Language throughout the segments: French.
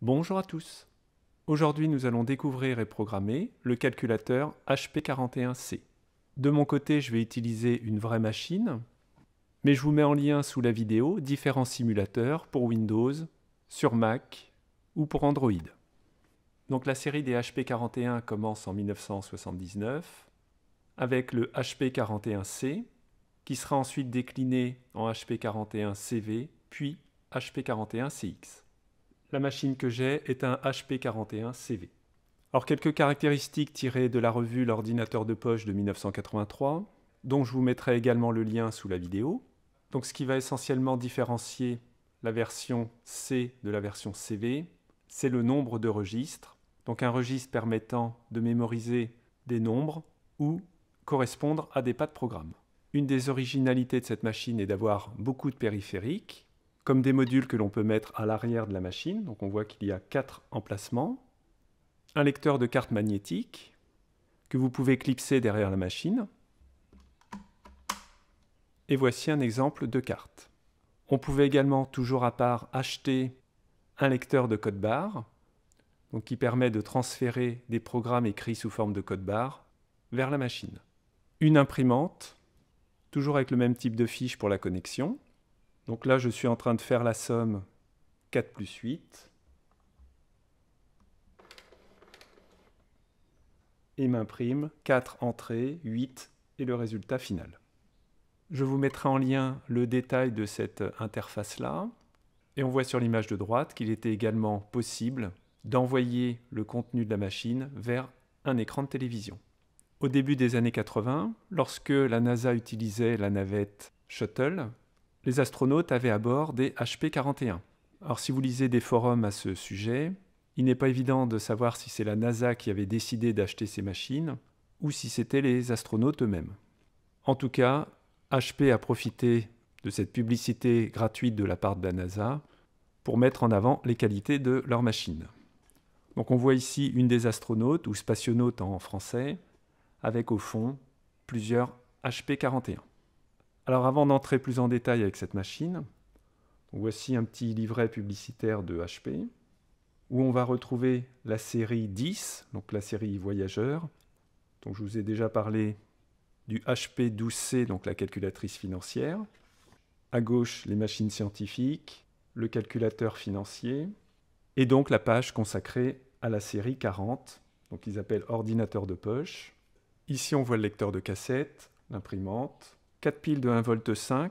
Bonjour à tous. Aujourd'hui, nous allons découvrir et programmer le calculateur HP41C. De mon côté, je vais utiliser une vraie machine, mais je vous mets en lien sous la vidéo différents simulateurs pour Windows, sur Mac ou pour Android. Donc la série des HP41 commence en 1979 avec le HP41C qui sera ensuite décliné en HP41CV puis HP41CX. La machine que j'ai est un HP41CV. Alors quelques caractéristiques tirées de la revue L'ordinateur de poche de 1983, dont je vous mettrai également le lien sous la vidéo. Donc ce qui va essentiellement différencier la version C de la version CV, c'est le nombre de registres. Donc un registre permettant de mémoriser des nombres ou correspondre à des pas de programme. Une des originalités de cette machine est d'avoir beaucoup de périphériques, comme des modules que l'on peut mettre à l'arrière de la machine. Donc on voit qu'il y a quatre emplacements. Un lecteur de cartes magnétiques que vous pouvez clipser derrière la machine. Et voici un exemple de carte. On pouvait également, toujours à part, acheter un lecteur de code barre, donc qui permet de transférer des programmes écrits sous forme de code barre vers la machine. Une imprimante, toujours avec le même type de fiche pour la connexion, donc là, je suis en train de faire la somme 4 plus 8. Et m'imprime 4 entrées, 8 et le résultat final. Je vous mettrai en lien le détail de cette interface-là. Et on voit sur l'image de droite qu'il était également possible d'envoyer le contenu de la machine vers un écran de télévision. Au début des années 80, lorsque la NASA utilisait la navette Shuttle, les astronautes avaient à bord des HP-41. Alors si vous lisez des forums à ce sujet, il n'est pas évident de savoir si c'est la NASA qui avait décidé d'acheter ces machines ou si c'était les astronautes eux-mêmes. En tout cas, HP a profité de cette publicité gratuite de la part de la NASA pour mettre en avant les qualités de leurs machines. Donc on voit ici une des astronautes ou spationautes en français avec au fond plusieurs HP-41. Alors avant d'entrer plus en détail avec cette machine, voici un petit livret publicitaire de HP où on va retrouver la série 10, donc la série voyageur. dont je vous ai déjà parlé du HP 12C, donc la calculatrice financière. À gauche, les machines scientifiques, le calculateur financier, et donc la page consacrée à la série 40, donc ils appellent ordinateur de poche. Ici, on voit le lecteur de cassette, l'imprimante, 4 piles de 1,5 V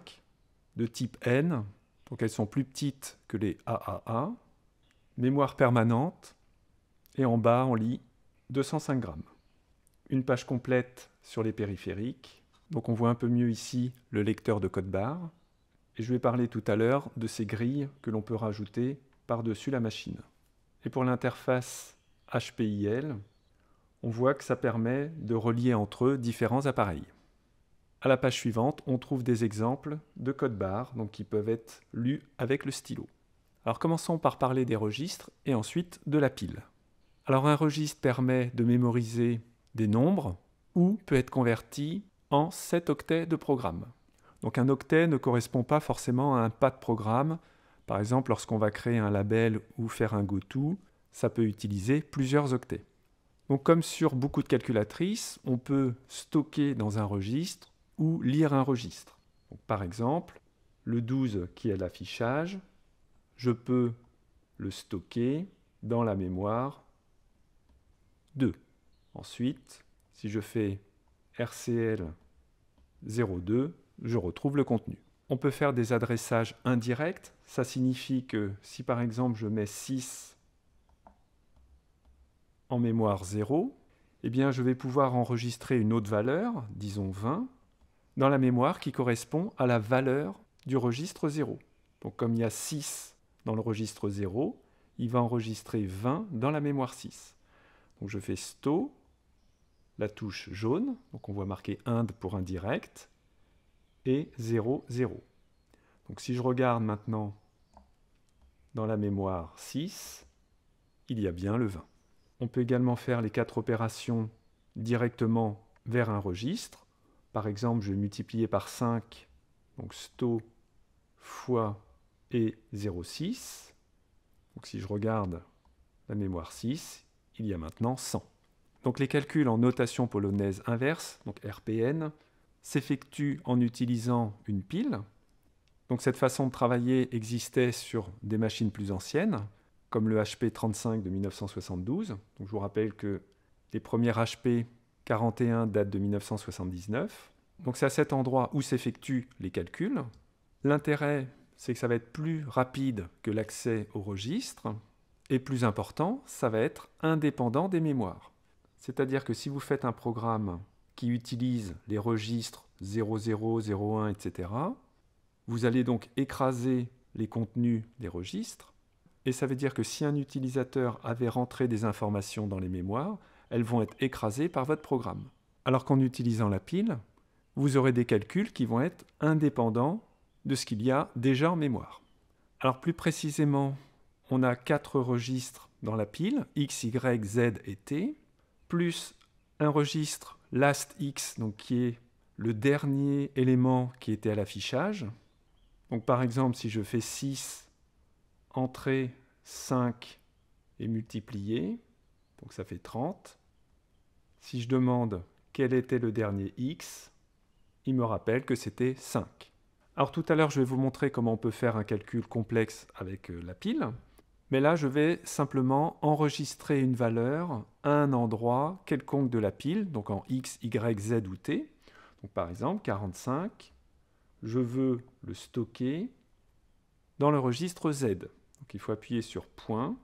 de type N, donc elles sont plus petites que les AAA, mémoire permanente, et en bas on lit 205 grammes. Une page complète sur les périphériques, donc on voit un peu mieux ici le lecteur de code barre, et je vais parler tout à l'heure de ces grilles que l'on peut rajouter par-dessus la machine. Et pour l'interface HPIL, on voit que ça permet de relier entre eux différents appareils la page suivante, on trouve des exemples de codes barres donc qui peuvent être lus avec le stylo. Alors commençons par parler des registres et ensuite de la pile. Alors un registre permet de mémoriser des nombres ou peut être converti en 7 octets de programme. Donc un octet ne correspond pas forcément à un pas de programme. Par exemple, lorsqu'on va créer un label ou faire un goto, ça peut utiliser plusieurs octets. Donc comme sur beaucoup de calculatrices, on peut stocker dans un registre ou lire un registre. par exemple, le 12 qui est l'affichage, je peux le stocker dans la mémoire 2. Ensuite, si je fais RCL 02, je retrouve le contenu. On peut faire des adressages indirects. Ça signifie que si par exemple je mets 6 en mémoire 0, eh bien je vais pouvoir enregistrer une autre valeur, disons 20, dans la mémoire qui correspond à la valeur du registre 0. Donc comme il y a 6 dans le registre 0, il va enregistrer 20 dans la mémoire 6. Donc je fais sto, la touche jaune, donc on voit marqué ind pour indirect, et 0, 0. Donc si je regarde maintenant dans la mémoire 6, il y a bien le 20. On peut également faire les quatre opérations directement vers un registre. Par exemple, je vais multiplier par 5, donc sto fois et 0,6. Donc si je regarde la mémoire 6, il y a maintenant 100. Donc les calculs en notation polonaise inverse, donc RPN, s'effectuent en utilisant une pile. Donc cette façon de travailler existait sur des machines plus anciennes, comme le HP 35 de 1972. Donc je vous rappelle que les premiers HP 41 date de 1979. Donc c'est à cet endroit où s'effectuent les calculs. L'intérêt, c'est que ça va être plus rapide que l'accès au registre. Et plus important, ça va être indépendant des mémoires. C'est-à-dire que si vous faites un programme qui utilise les registres 00, 01, etc., vous allez donc écraser les contenus des registres. Et ça veut dire que si un utilisateur avait rentré des informations dans les mémoires, elles vont être écrasées par votre programme. Alors qu'en utilisant la pile, vous aurez des calculs qui vont être indépendants de ce qu'il y a déjà en mémoire. Alors plus précisément, on a quatre registres dans la pile, X, Y, Z et T, plus un registre last X, donc qui est le dernier élément qui était à l'affichage. Donc par exemple, si je fais 6, entrée, 5 et multiplier, donc ça fait 30. Si je demande quel était le dernier x, il me rappelle que c'était 5. Alors tout à l'heure, je vais vous montrer comment on peut faire un calcul complexe avec euh, la pile. Mais là, je vais simplement enregistrer une valeur à un endroit quelconque de la pile, donc en x, y, z ou t. Donc par exemple, 45, je veux le stocker dans le registre z. Donc il faut appuyer sur point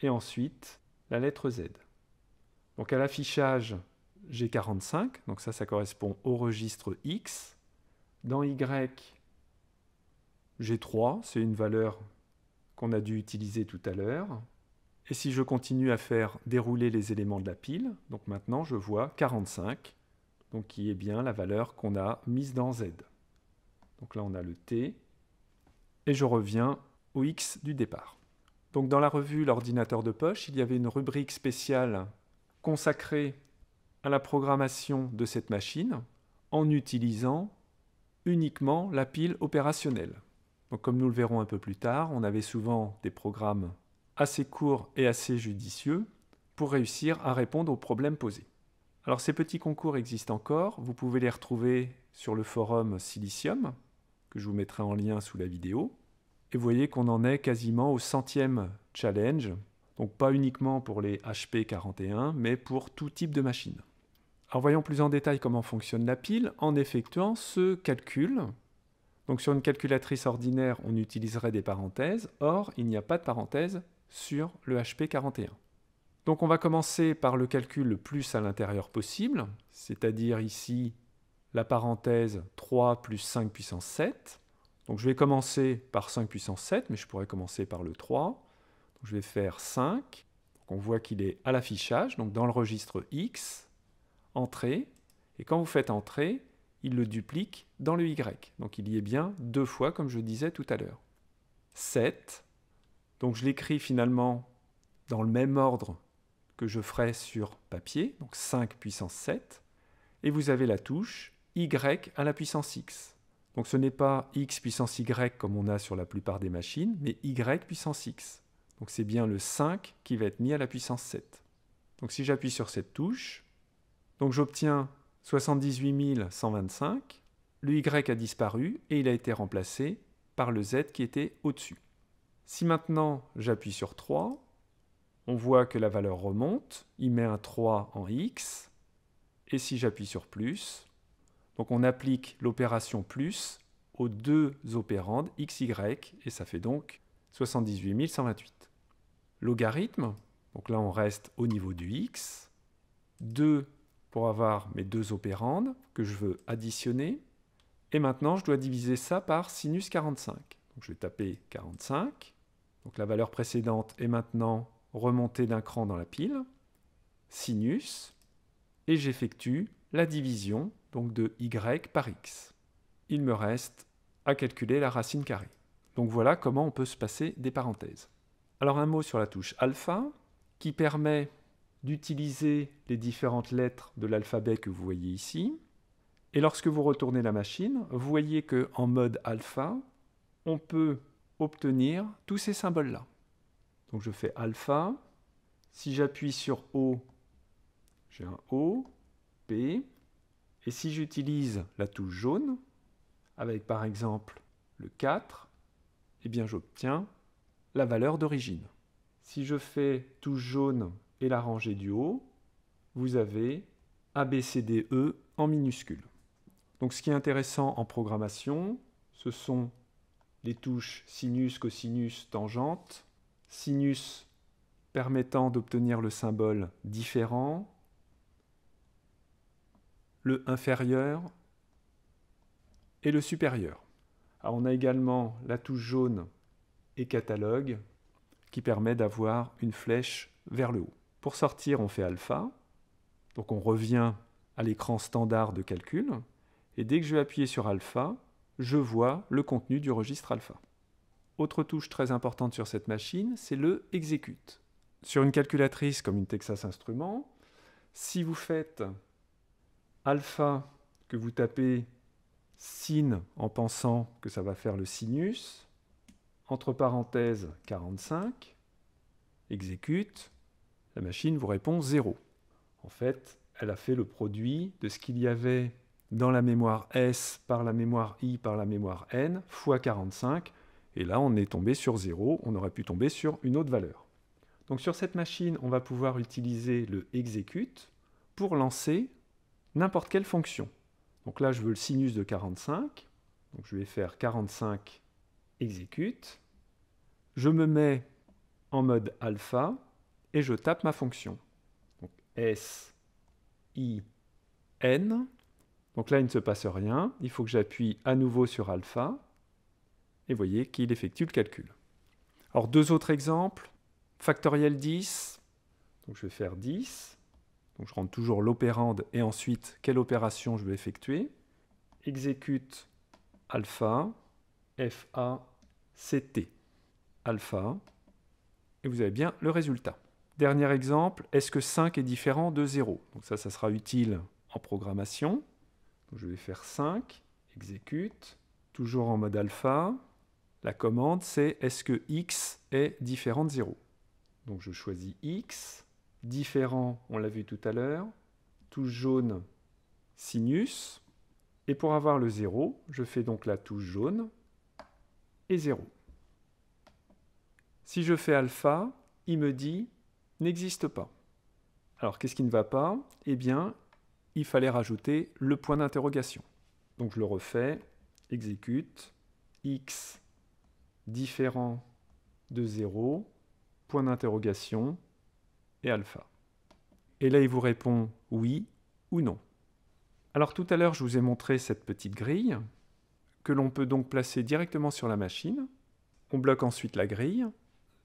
et ensuite la lettre z. Donc à l'affichage, j'ai 45, donc ça, ça correspond au registre X. Dans Y, j'ai 3, c'est une valeur qu'on a dû utiliser tout à l'heure. Et si je continue à faire dérouler les éléments de la pile, donc maintenant je vois 45, donc qui est bien la valeur qu'on a mise dans Z. Donc là on a le T, et je reviens au X du départ. Donc dans la revue L'ordinateur de poche, il y avait une rubrique spéciale consacré à la programmation de cette machine en utilisant uniquement la pile opérationnelle. comme nous le verrons un peu plus tard, on avait souvent des programmes assez courts et assez judicieux pour réussir à répondre aux problèmes posés. Alors ces petits concours existent encore, vous pouvez les retrouver sur le forum Silicium, que je vous mettrai en lien sous la vidéo, et vous voyez qu'on en est quasiment au centième challenge donc pas uniquement pour les HP41, mais pour tout type de machine. Alors voyons plus en détail comment fonctionne la pile en effectuant ce calcul. Donc sur une calculatrice ordinaire, on utiliserait des parenthèses, or il n'y a pas de parenthèse sur le HP41. Donc on va commencer par le calcul le plus à l'intérieur possible, c'est-à-dire ici la parenthèse 3 plus 5 puissance 7. Donc je vais commencer par 5 puissance 7, mais je pourrais commencer par le 3 je vais faire 5. on voit qu'il est à l'affichage, donc dans le registre X, entrée. Et quand vous faites entrée, il le duplique dans le Y. Donc il y est bien deux fois, comme je disais tout à l'heure. 7. Donc je l'écris finalement dans le même ordre que je ferai sur papier, donc 5 puissance 7. Et vous avez la touche Y à la puissance X. Donc ce n'est pas X puissance Y comme on a sur la plupart des machines, mais Y puissance X. Donc c'est bien le 5 qui va être mis à la puissance 7. Donc si j'appuie sur cette touche, donc j'obtiens 78 le Y a disparu et il a été remplacé par le Z qui était au-dessus. Si maintenant j'appuie sur 3, on voit que la valeur remonte, il met un 3 en X, et si j'appuie sur plus, donc on applique l'opération plus aux deux opérandes x, et ça fait donc 78 128 logarithme, donc là on reste au niveau du x, 2 pour avoir mes deux opérandes que je veux additionner, et maintenant je dois diviser ça par sinus 45. je vais taper 45, donc la valeur précédente est maintenant remontée d'un cran dans la pile, sinus, et j'effectue la division donc de y par x. Il me reste à calculer la racine carrée. Donc voilà comment on peut se passer des parenthèses. Alors un mot sur la touche alpha qui permet d'utiliser les différentes lettres de l'alphabet que vous voyez ici. Et lorsque vous retournez la machine, vous voyez qu'en mode alpha, on peut obtenir tous ces symboles-là. Donc je fais alpha. Si j'appuie sur O, j'ai un O, P. Et si j'utilise la touche jaune, avec par exemple le 4, eh bien j'obtiens la valeur d'origine. Si je fais tout jaune et la rangée du haut, vous avez ABCDE en minuscule. Donc ce qui est intéressant en programmation, ce sont les touches sinus, cosinus, tangente, sinus permettant d'obtenir le symbole différent, le inférieur et le supérieur. on a également la touche jaune catalogue qui permet d'avoir une flèche vers le haut. Pour sortir, on fait alpha, donc on revient à l'écran standard de calcul, et dès que je vais appuyer sur alpha, je vois le contenu du registre alpha. Autre touche très importante sur cette machine, c'est le exécute. Sur une calculatrice comme une Texas Instruments, si vous faites alpha que vous tapez sin en pensant que ça va faire le sinus, entre parenthèses 45, exécute, la machine vous répond 0. En fait, elle a fait le produit de ce qu'il y avait dans la mémoire S par la mémoire I par la mémoire N fois 45, et là on est tombé sur 0, on aurait pu tomber sur une autre valeur. Donc sur cette machine, on va pouvoir utiliser le exécute pour lancer n'importe quelle fonction. Donc là, je veux le sinus de 45, donc je vais faire 45 exécute, je me mets en mode alpha et je tape ma fonction. Donc S, I, N. Donc là, il ne se passe rien. Il faut que j'appuie à nouveau sur alpha. Et vous voyez qu'il effectue le calcul. Alors, deux autres exemples. Factoriel 10. Donc je vais faire 10. je rentre toujours l'opérande et ensuite quelle opération je veux effectuer. Exécute alpha, F, A, C, T alpha, et vous avez bien le résultat. Dernier exemple, est-ce que 5 est différent de 0 Donc ça, ça sera utile en programmation. je vais faire 5, exécute, toujours en mode alpha. La commande, c'est est-ce que x est différent de 0 Donc je choisis x, différent, on l'a vu tout à l'heure, touche jaune, sinus. Et pour avoir le 0, je fais donc la touche jaune et 0. Si je fais alpha, il me dit n'existe pas. Alors qu'est-ce qui ne va pas Eh bien, il fallait rajouter le point d'interrogation. Donc je le refais, exécute, x différent de 0, point d'interrogation et alpha. Et là, il vous répond oui ou non. Alors tout à l'heure, je vous ai montré cette petite grille que l'on peut donc placer directement sur la machine. On bloque ensuite la grille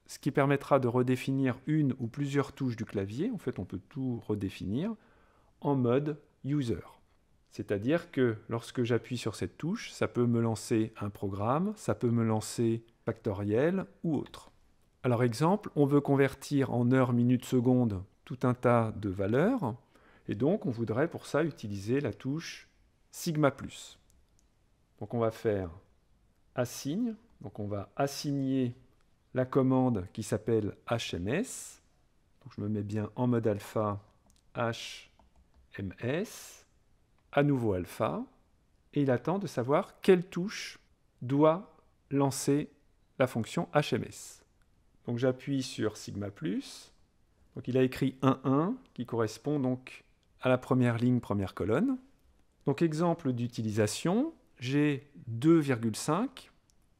ce qui permettra de redéfinir une ou plusieurs touches du clavier, en fait on peut tout redéfinir, en mode user. C'est-à-dire que lorsque j'appuie sur cette touche, ça peut me lancer un programme, ça peut me lancer factoriel ou autre. Alors exemple, on veut convertir en heures, minutes, secondes tout un tas de valeurs, et donc on voudrait pour ça utiliser la touche sigma+. Donc on va faire assigne, donc on va assigner la commande qui s'appelle HMS. Donc je me mets bien en mode alpha HMS, à nouveau alpha, et il attend de savoir quelle touche doit lancer la fonction HMS. Donc j'appuie sur sigma plus. Donc il a écrit 1 1 qui correspond donc à la première ligne, première colonne. Donc exemple d'utilisation, j'ai 2,5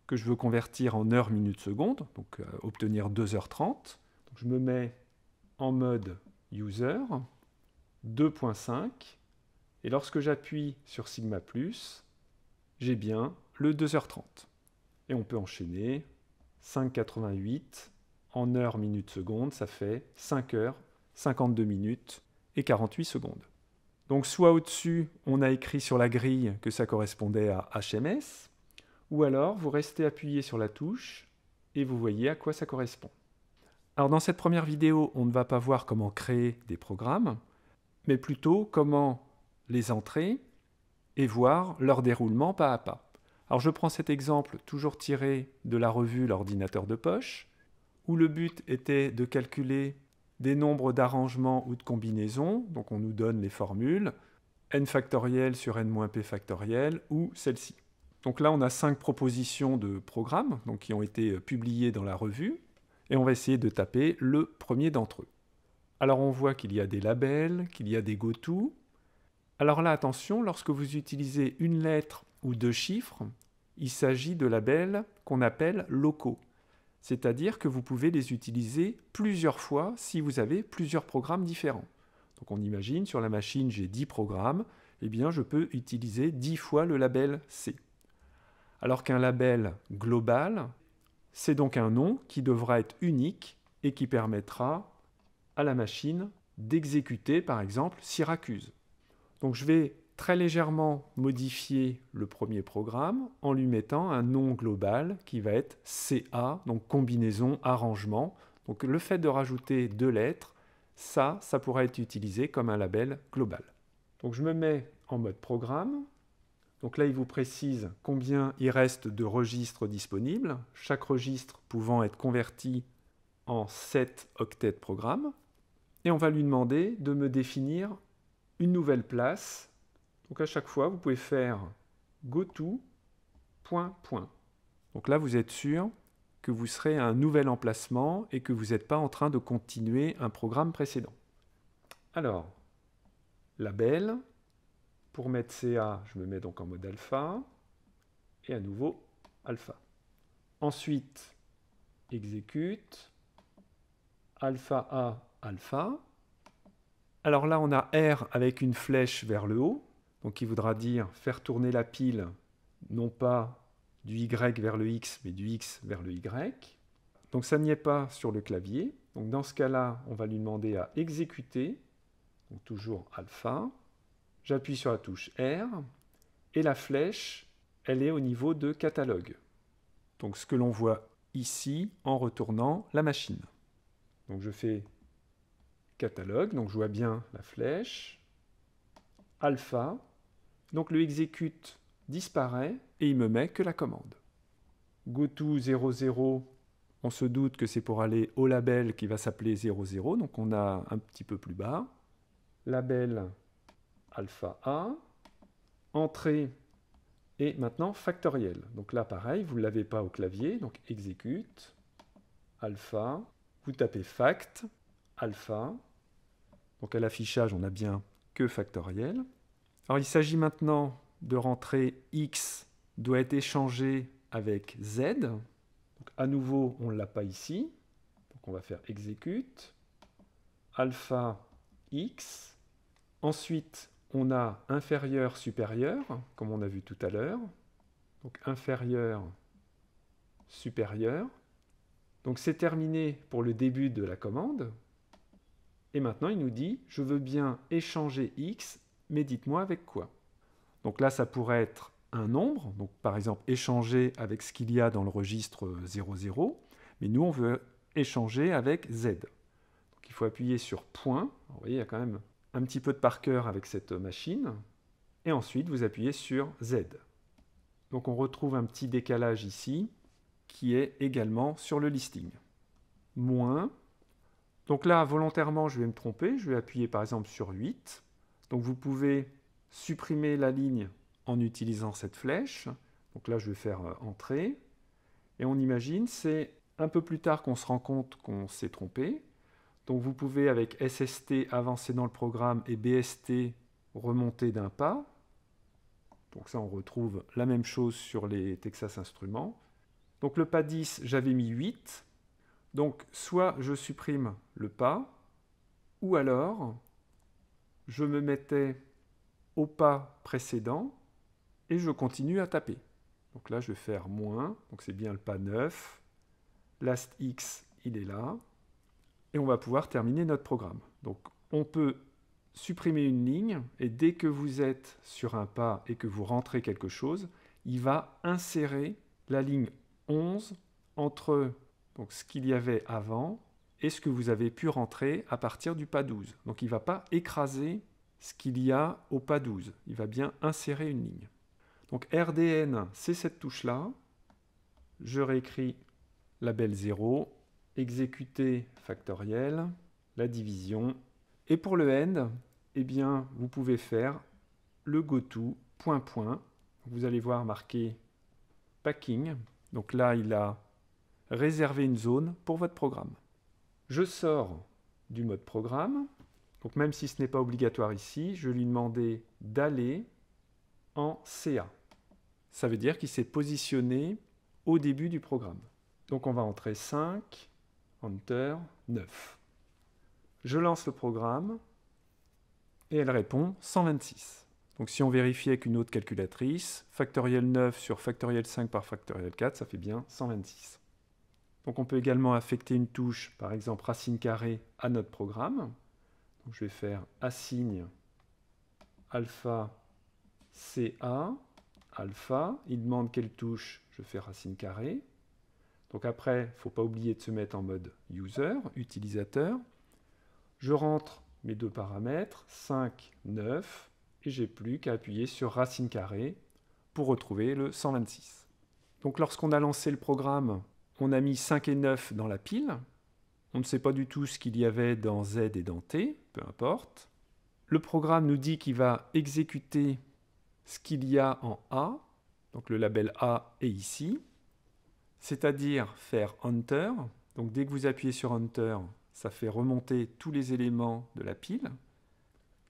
que je veux convertir en heures, minutes, secondes, donc euh, obtenir 2h30. je me mets en mode user, 2.5, et lorsque j'appuie sur sigma j'ai bien le 2h30. Et on peut enchaîner 5,88 en heures, minutes, secondes, ça fait 5 h 52 minutes et 48 secondes. Donc soit au-dessus, on a écrit sur la grille que ça correspondait à HMS, ou alors vous restez appuyé sur la touche et vous voyez à quoi ça correspond. Alors dans cette première vidéo, on ne va pas voir comment créer des programmes, mais plutôt comment les entrer et voir leur déroulement pas à pas. Alors je prends cet exemple toujours tiré de la revue L'ordinateur de poche, où le but était de calculer des nombres d'arrangements ou de combinaisons, donc on nous donne les formules n factoriel sur n-p factoriel ou celle-ci. Donc là, on a cinq propositions de programmes donc, qui ont été euh, publiées dans la revue, et on va essayer de taper le premier d'entre eux. Alors on voit qu'il y a des labels, qu'il y a des goto. Alors là, attention, lorsque vous utilisez une lettre ou deux chiffres, il s'agit de labels qu'on appelle locaux. C'est-à-dire que vous pouvez les utiliser plusieurs fois si vous avez plusieurs programmes différents. Donc on imagine, sur la machine, j'ai 10 programmes, eh bien je peux utiliser 10 fois le label C alors qu'un label global, c'est donc un nom qui devra être unique et qui permettra à la machine d'exécuter par exemple Syracuse. Donc je vais très légèrement modifier le premier programme en lui mettant un nom global qui va être CA, donc combinaison, arrangement. Donc le fait de rajouter deux lettres, ça, ça pourra être utilisé comme un label global. Donc je me mets en mode programme, donc là, il vous précise combien il reste de registres disponibles, chaque registre pouvant être converti en 7 octets de programme. Et on va lui demander de me définir une nouvelle place. Donc à chaque fois, vous pouvez faire goto, point, point. Donc là, vous êtes sûr que vous serez à un nouvel emplacement et que vous n'êtes pas en train de continuer un programme précédent. Alors, label, pour mettre CA, je me mets donc en mode alpha, et à nouveau alpha. Ensuite, exécute, alpha A, alpha. Alors là, on a R avec une flèche vers le haut, donc qui voudra dire faire tourner la pile, non pas du Y vers le X, mais du X vers le Y. Donc ça n'y est pas sur le clavier. Donc dans ce cas-là, on va lui demander à exécuter, donc toujours alpha, J'appuie sur la touche R et la flèche, elle est au niveau de catalogue. Donc ce que l'on voit ici en retournant la machine. Donc je fais catalogue, donc je vois bien la flèche, alpha, donc le exécute disparaît et il me met que la commande. To 00, on se doute que c'est pour aller au label qui va s'appeler 00, donc on a un petit peu plus bas. Label alpha A, entrée et maintenant factoriel. Donc là, pareil, vous ne l'avez pas au clavier, donc exécute, alpha, vous tapez fact, alpha. Donc à l'affichage, on a bien que factoriel. Alors il s'agit maintenant de rentrer x doit être échangé avec z. Donc à nouveau, on ne l'a pas ici. Donc on va faire exécute, alpha x. Ensuite, on a inférieur, supérieur, comme on a vu tout à l'heure. Donc inférieur, supérieur. Donc c'est terminé pour le début de la commande. Et maintenant, il nous dit, je veux bien échanger x, mais dites-moi avec quoi. Donc là, ça pourrait être un nombre, donc par exemple échanger avec ce qu'il y a dans le registre 00, mais nous, on veut échanger avec z. Donc il faut appuyer sur point. Vous voyez, il y a quand même un petit peu de par cœur avec cette machine, et ensuite vous appuyez sur Z. Donc on retrouve un petit décalage ici, qui est également sur le listing. Moins. Donc là, volontairement, je vais me tromper, je vais appuyer par exemple sur 8. Donc vous pouvez supprimer la ligne en utilisant cette flèche. Donc là, je vais faire euh, Entrée. entrer. Et on imagine, c'est un peu plus tard qu'on se rend compte qu'on s'est trompé. Donc vous pouvez avec SST avancer dans le programme et BST remonter d'un pas. Donc ça, on retrouve la même chose sur les Texas Instruments. Donc le pas 10, j'avais mis 8. Donc soit je supprime le pas, ou alors je me mettais au pas précédent et je continue à taper. Donc là, je vais faire moins, donc c'est bien le pas 9. Last X, il est là et on va pouvoir terminer notre programme. Donc on peut supprimer une ligne et dès que vous êtes sur un pas et que vous rentrez quelque chose, il va insérer la ligne 11 entre donc, ce qu'il y avait avant et ce que vous avez pu rentrer à partir du pas 12. Donc il ne va pas écraser ce qu'il y a au pas 12, il va bien insérer une ligne. Donc RDN, c'est cette touche-là. Je réécris label 0, exécuter factoriel, la division. Et pour le end, eh bien, vous pouvez faire le goto point point. Vous allez voir marqué packing. Donc là, il a réservé une zone pour votre programme. Je sors du mode programme. Donc même si ce n'est pas obligatoire ici, je lui demandais d'aller en CA. Ça veut dire qu'il s'est positionné au début du programme. Donc on va entrer 5, Enter 9. Je lance le programme et elle répond 126. Donc si on vérifie avec une autre calculatrice, factoriel 9 sur factoriel 5 par factoriel 4, ça fait bien 126. Donc on peut également affecter une touche, par exemple racine carrée, à notre programme. je vais faire assigne alpha CA, alpha, il demande quelle touche, je fais racine carrée. Donc après, il ne faut pas oublier de se mettre en mode user, utilisateur. Je rentre mes deux paramètres, 5, 9, et j'ai plus qu'à appuyer sur racine carrée pour retrouver le 126. Donc lorsqu'on a lancé le programme, on a mis 5 et 9 dans la pile. On ne sait pas du tout ce qu'il y avait dans Z et dans T, peu importe. Le programme nous dit qu'il va exécuter ce qu'il y a en A, donc le label A est ici c'est-à-dire faire Enter. Donc dès que vous appuyez sur Enter, ça fait remonter tous les éléments de la pile.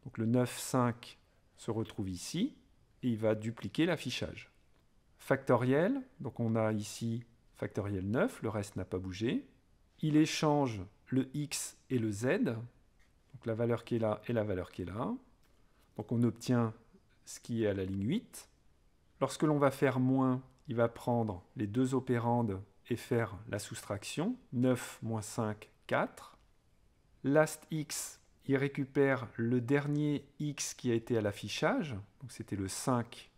Donc le 9, 5 se retrouve ici et il va dupliquer l'affichage. Factoriel, donc on a ici factoriel 9, le reste n'a pas bougé. Il échange le x et le z, donc la valeur qui est là et la valeur qui est là. Donc on obtient ce qui est à la ligne 8. Lorsque l'on va faire moins, il va prendre les deux opérandes et faire la soustraction. 9 moins 5, 4. Last x, il récupère le dernier x qui a été à l'affichage. c'était le 5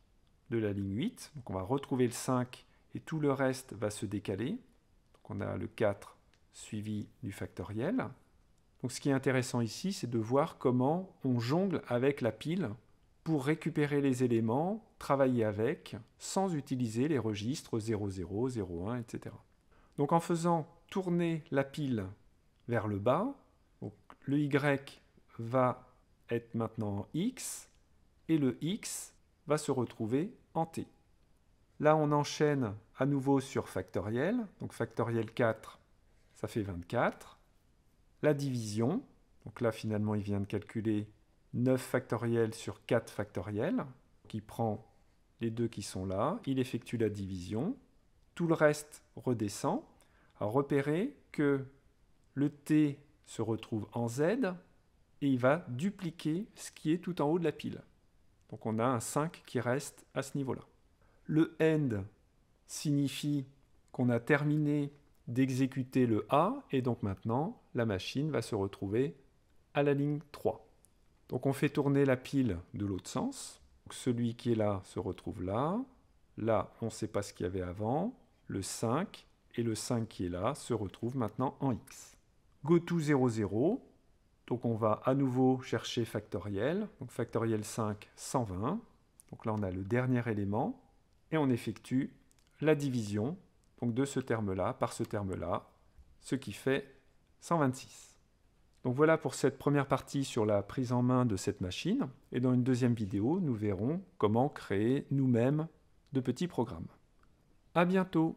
de la ligne 8. Donc on va retrouver le 5 et tout le reste va se décaler. Donc on a le 4 suivi du factoriel. ce qui est intéressant ici, c'est de voir comment on jongle avec la pile récupérer les éléments, travailler avec, sans utiliser les registres 00, 01, etc. Donc en faisant tourner la pile vers le bas, le Y va être maintenant X, et le X va se retrouver en T. Là, on enchaîne à nouveau sur factoriel, donc factoriel 4, ça fait 24. La division, donc là finalement il vient de calculer 9 factoriel sur 4 factoriel, qui prend les deux qui sont là, il effectue la division, tout le reste redescend. Alors repérez que le t se retrouve en z et il va dupliquer ce qui est tout en haut de la pile. Donc on a un 5 qui reste à ce niveau-là. Le end signifie qu'on a terminé d'exécuter le A et donc maintenant la machine va se retrouver à la ligne 3. Donc on fait tourner la pile de l'autre sens. celui qui est là se retrouve là. Là, on ne sait pas ce qu'il y avait avant. Le 5 et le 5 qui est là se retrouve maintenant en x. Go to 0, 0. Donc on va à nouveau chercher factoriel. Donc factoriel 5, 120. Donc là, on a le dernier élément. Et on effectue la division de ce terme-là par ce terme-là, ce qui fait 126. Donc voilà pour cette première partie sur la prise en main de cette machine. Et dans une deuxième vidéo, nous verrons comment créer nous-mêmes de petits programmes. À bientôt!